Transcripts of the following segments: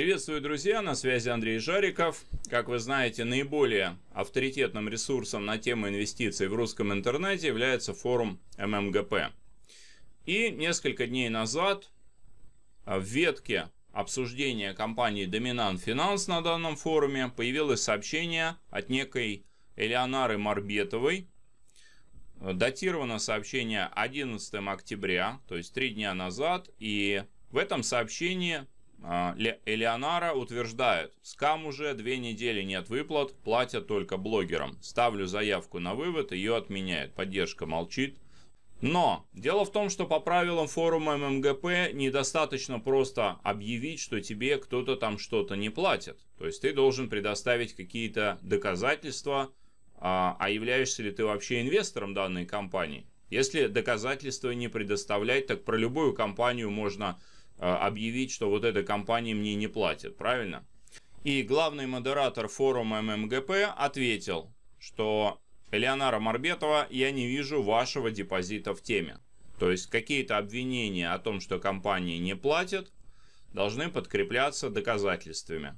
Приветствую, друзья! На связи Андрей Жариков. Как вы знаете, наиболее авторитетным ресурсом на тему инвестиций в русском интернете является форум ММГП. И несколько дней назад в ветке обсуждения компании «Доминант Финанс» на данном форуме появилось сообщение от некой Элеонары Марбетовой. Датировано сообщение 11 октября, то есть три дня назад, и в этом сообщении а, Элеонара утверждает, скам уже две недели нет выплат, платят только блогерам. Ставлю заявку на вывод, ее отменяет. Поддержка молчит. Но дело в том, что по правилам форума ММГП недостаточно просто объявить, что тебе кто-то там что-то не платит. То есть ты должен предоставить какие-то доказательства, а, а являешься ли ты вообще инвестором данной компании. Если доказательства не предоставлять, так про любую компанию можно Э, объявить, что вот эта компания мне не платит, правильно? И главный модератор форума ММГП ответил, что Элеонара Марбетова, я не вижу вашего депозита в теме. То есть какие-то обвинения о том, что компания не платит, должны подкрепляться доказательствами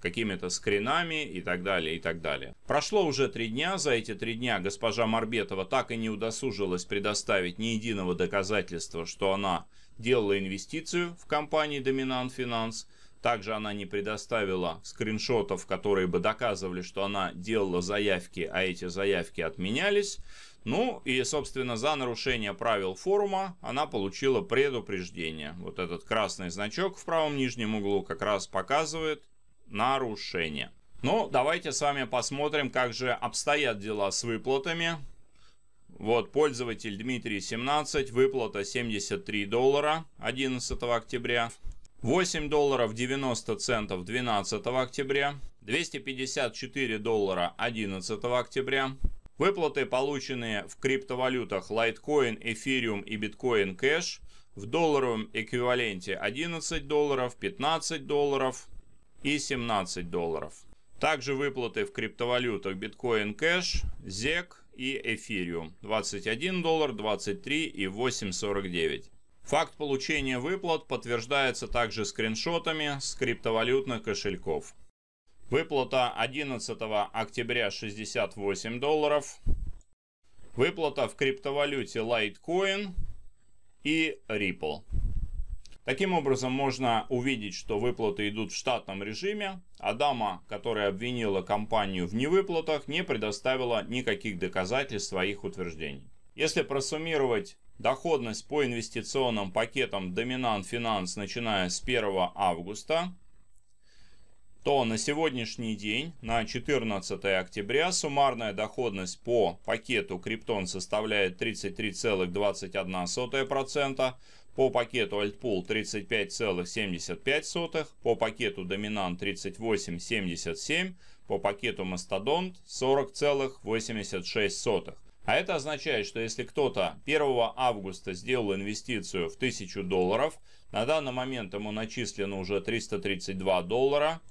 какими-то скринами и так далее, и так далее. Прошло уже три дня, за эти три дня госпожа Марбетова так и не удосужилась предоставить ни единого доказательства, что она делала инвестицию в компании Dominant Finance, также она не предоставила скриншотов, которые бы доказывали, что она делала заявки, а эти заявки отменялись. Ну и, собственно, за нарушение правил форума она получила предупреждение. Вот этот красный значок в правом нижнем углу как раз показывает, нарушения. Ну, давайте с вами посмотрим, как же обстоят дела с выплатами. Вот, пользователь Дмитрий 17, выплата 73 доллара 11 октября. 8 долларов 90 центов 12 октября. 254 доллара 11 октября. Выплаты, полученные в криптовалютах Litecoin, Ethereum и Bitcoin Cash в долларовом эквиваленте 11 долларов, 15 долларов, и 17 долларов. Также выплаты в криптовалютах Bitcoin Cash, ZEC и Ethereum 21 доллар, 23 и 8,49. Факт получения выплат подтверждается также скриншотами с криптовалютных кошельков. Выплата 11 октября 68 долларов. Выплата в криптовалюте Litecoin и Ripple. Таким образом, можно увидеть, что выплаты идут в штатном режиме, а дама, которая обвинила компанию в невыплатах, не предоставила никаких доказательств своих утверждений. Если просуммировать доходность по инвестиционным пакетам Доминант Финанс, начиная с 1 августа, то на сегодняшний день, на 14 октября, суммарная доходность по пакету Криптон составляет 33,21%, по пакету Altpool 35,75, по пакету Dominant 38,77, по пакету Mastodon 40,86. А это означает, что если кто-то 1 августа сделал инвестицию в 1000 долларов, на данный момент ему начислено уже 332 доллара –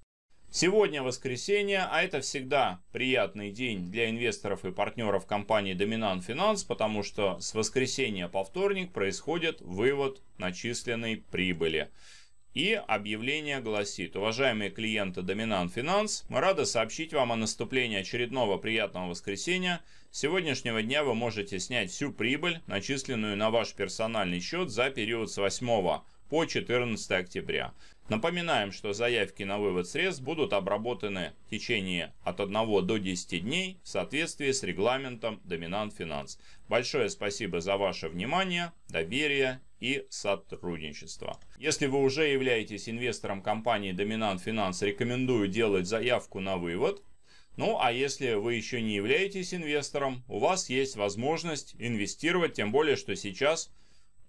Сегодня воскресенье, а это всегда приятный день для инвесторов и партнеров компании Dominant Finance, потому что с воскресенья по вторник происходит вывод начисленной прибыли. И объявление гласит, уважаемые клиенты Dominant Finance, мы рады сообщить вам о наступлении очередного приятного воскресенья. С сегодняшнего дня вы можете снять всю прибыль, начисленную на ваш персональный счет за период с 8 по 14 октября. Напоминаем, что заявки на вывод средств будут обработаны в течение от 1 до 10 дней в соответствии с регламентом Доминант Финанс. Большое спасибо за ваше внимание, доверие и сотрудничество. Если вы уже являетесь инвестором компании Доминант Финанс, рекомендую делать заявку на вывод. Ну а если вы еще не являетесь инвестором, у вас есть возможность инвестировать, тем более, что сейчас –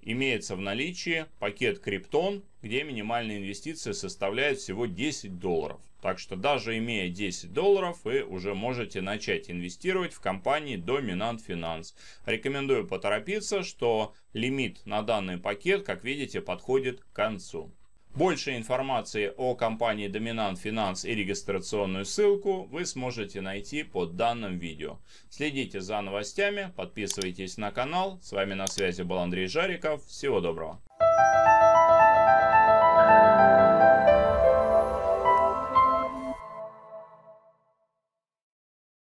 имеется в наличии пакет Криптон, где минимальная инвестиция составляет всего 10 долларов. Так что даже имея 10 долларов, вы уже можете начать инвестировать в компании Dominant Finance. Рекомендую поторопиться, что лимит на данный пакет, как видите, подходит к концу. Больше информации о компании Доминант Финанс и регистрационную ссылку вы сможете найти под данным видео. Следите за новостями, подписывайтесь на канал. С вами на связи был Андрей Жариков. Всего доброго.